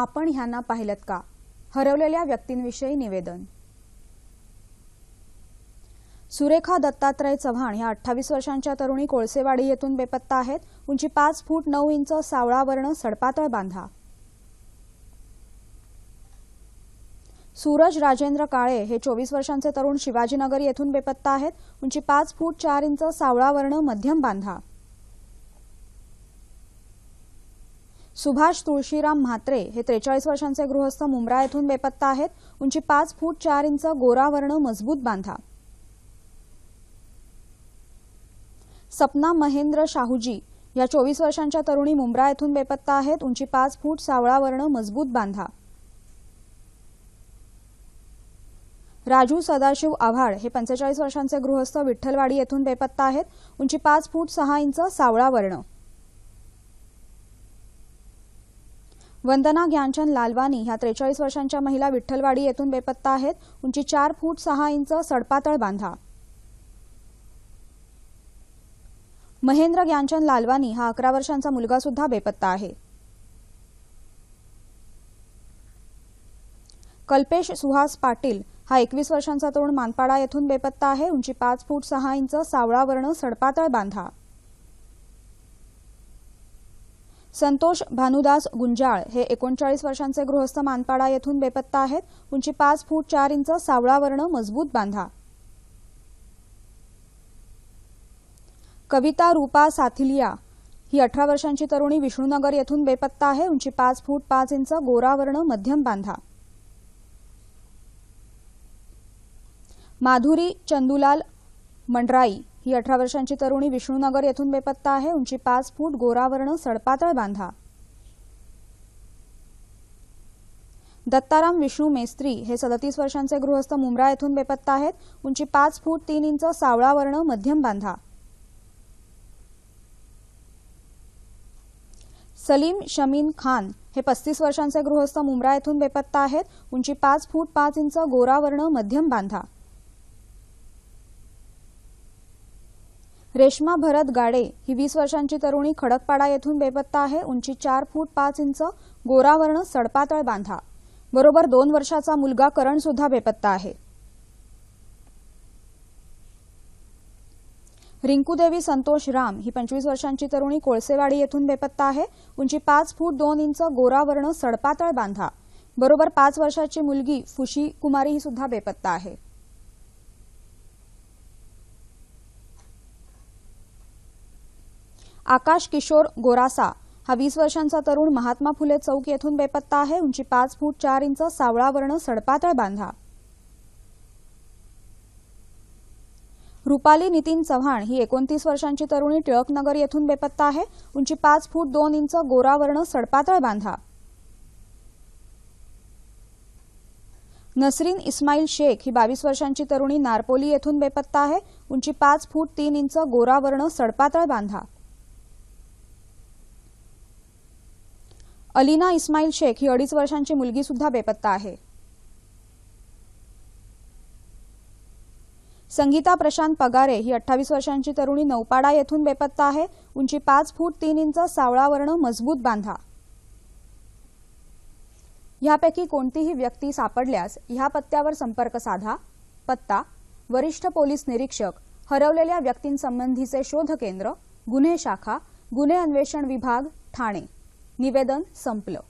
आपण ह्यांना पाहिलं का हरवलेल्या व्यक्तींविषयी निवेदन सुरेखा दत्तात्रय चव्हाण या अठ्ठावीस वर्षांच्या तरुणी कोळसेवाडी येथून बेपत्ता आहेत उंची पाच फूट नऊ इंच सावळा वर्ण सडपातळ बांधा सूरज राजेंद्र काळे हे चोवीस वर्षांचे तरुण शिवाजीनगर येथून बेपत्ता आहेत उंची पाच फूट चार इंच सावळा वर्ण मध्यम बांधा सुभाष तुळशीराम म्हात्रे हे त्रेचाळीस वर्षांचे गृहस्थ मुंब्रा येथून बेपत्ता आहेत उंची पाच फूट चार इंच गोरावर्ण मजबूत बांधा सपना महेंद्र शाहूजी या चोवीस वर्षांच्या तरुणी मुंब्रा येथून बेपत्ता आहेत उंची पाच फूट सावळा वर्ण मजबूत बांधा राजू सदाशिव आव्हाड हे पंचेचाळीस वर्षांचे गृहस्थ विठ्ठलवाडी येथून बेपत्ता आहेत उंची पाच फूट सहा इंच सावळा वर्ण वंदना ज्ञानचंद लालवानी ह्या त्रेचाळीस वर्षांच्या महिला विठ्ठलवाडी येथून बेपत्ता आहेत उंची चार फूट सहा इंच सडपातळ बांधा महेंद्र ज्ञानचंद लालवानी हा अकरा वर्षांचा मुलगा सुद्धा बेपत्ता आहे कल्पेश सुहास पाटील हा एकवीस वर्षांचा तरुण मानपाडा येथून बेपत्ता आहे उंची पाच फूट सहा इंच सावळा वर्ण सडपातळ बांधा संतोष भानुदास गुंजाळ हे एकोणचाळीस वर्षांचे गृहस्थ मानपाडा येथून बेपत्ता आहेत उंची पाच फूट चार इंच सावळा वर्ण मजबूत बांधा कविता रूपा साथिलिया ही अठरा वर्षांची तरुणी विष्णुनगर येथून बेपत्ता आहे उंची पाच फूट पाच इंच गोरावर्ण मध्यम बांधा माधुरी चंदुलाल मंडराई ही अठरा वर्षांची तरुणी विष्णूनगर येथून बेपत्ता आहे उंची पाच फूट गोरावर्ण सडपातळ बांधा दत्ताराम विष्णू मेस्त्री हे सदतीस वर्षांचे गृहस्थ मुंब्रा येथून बेपत्ता आहेत उंची पाच फूट तीन इंच सावळा वर्ण मध्यम बांधा सलीम शमीन खान हे पस्तीस वर्षांचे गृहस्थ मुंब्रा येथून बेपत्ता आहेत उंची पाच फूट पाच इंच गोरावर्ण मध्यम बांधा रेश्मा भरत गाडे ही वीस वर्षांची तरुणी खडकपाडा येथून बेपत्ता आहे उंची चार फूट पाच इंच गोरावर्ण सडपातळ बांधा बरोबर दोन वर्षाचा मुलगा करण सुद्धा बेपत्ता आहे रिंकूदेवी संतोष राम ही पंचवीस वर्षांची तरुणी कोळसेवाडी येथून बेपत्ता आहे उंची पाच फूट दोन इंच गोरावर्ण सडपातळ बांधा बरोबर पाच वर्षाची मुलगी फुशी कुमारी ही सुद्धा बेपत्ता आहे आकाश किशोर गोरासा हा वीस वर्षांचा तरुण महात्मा फुले चौक येथून बेपत्ता आहे उंची पाच फूट चार इंच सावळा वर्ण सडपातळ बांधा रुपाली नितीन चव्हाण ही एकोणतीस वर्षांची तरुणी टिळकनगर येथून बेपत्ता आहे उंची पाच फूट दोन इंच गोरावर्ण सडपातळ बांधा नसरीन इस्माईल शेख ही बावीस वर्षांची तरुणी नारपोली येथून बेपत्ता आहे उंची पाच फूट तीन इंच गोरा वर्ण सडपातळ बांधा अलीना इस्माईल शेख ही अडीच वर्षांची मुलगी सुद्धा बेपत्ता आहे संगीता प्रशांत पगारे ही अठ्ठावीस वर्षांची तरुणी नौपाडा येथून बेपत्ता आहे उंची पाच फूट तीन इंच सावळा वर्ण मजबूत बांधा यापैकी कोणतीही व्यक्ती सापडल्यास या पत्त्यावर संपर्क साधा पत्ता वरिष्ठ पोलीस निरीक्षक हरवलेल्या व्यक्तींसंबंधीचे शोध केंद्र गुन्हे शाखा गुन्हे अन्वेषण विभाग ठाणे निवेदन संपलं